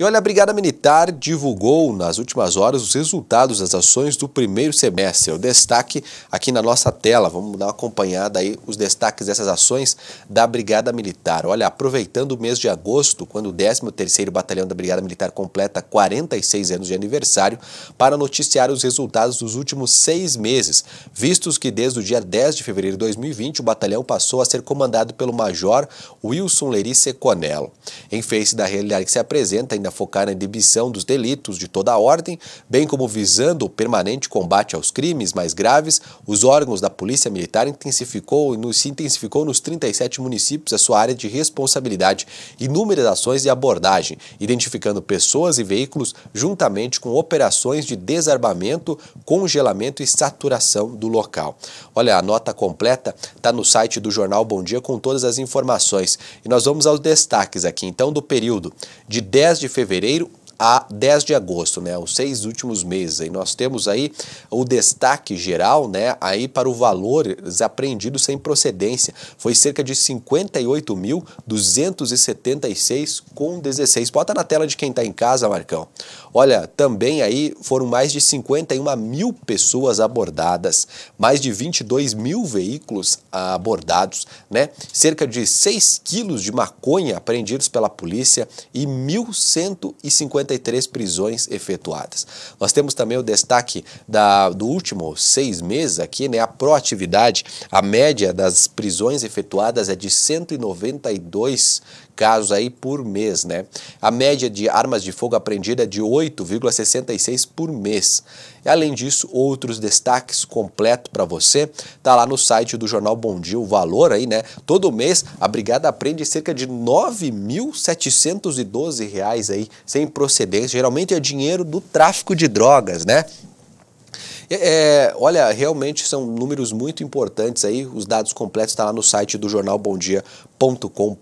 E olha, a Brigada Militar divulgou nas últimas horas os resultados das ações do primeiro semestre. O destaque aqui na nossa tela, vamos dar uma acompanhada aí os destaques dessas ações da Brigada Militar. Olha, aproveitando o mês de agosto, quando o 13º Batalhão da Brigada Militar completa 46 anos de aniversário, para noticiar os resultados dos últimos seis meses, vistos que desde o dia 10 de fevereiro de 2020 o batalhão passou a ser comandado pelo Major Wilson Lerice Conello. Em face da realidade que se apresenta ainda focar na inibição dos delitos de toda a ordem, bem como visando o permanente combate aos crimes mais graves, os órgãos da Polícia Militar intensificou, se intensificou nos 37 municípios a sua área de responsabilidade, inúmeras ações de abordagem, identificando pessoas e veículos juntamente com operações de desarmamento, congelamento e saturação do local. Olha, a nota completa está no site do jornal Bom Dia com todas as informações. E nós vamos aos destaques aqui, então, do período de 10 de fevereiro fevereiro a 10 de agosto, né, os seis últimos meses. E nós temos aí o destaque geral né, aí para o valor apreendido sem procedência. Foi cerca de 58.276 com 16. Bota na tela de quem está em casa, Marcão. Olha, também aí foram mais de 51 mil pessoas abordadas, mais de 22 mil veículos abordados, né? cerca de 6 quilos de maconha apreendidos pela polícia e 1.150 73 prisões efetuadas. Nós temos também o destaque da, do último seis meses aqui, né, a proatividade, a média das prisões efetuadas é de 192 casos aí por mês, né? A média de armas de fogo apreendida é de 8,66 por mês. E, além disso, outros destaques completo para você tá lá no site do jornal Bom Dia o Valor aí, né? Todo mês a brigada aprende cerca de 9.712 reais aí sem procedência. Geralmente é dinheiro do tráfico de drogas, né? É, é, olha, realmente são números muito importantes aí. Os dados completos estão tá lá no site do jornalbomdia.com.br.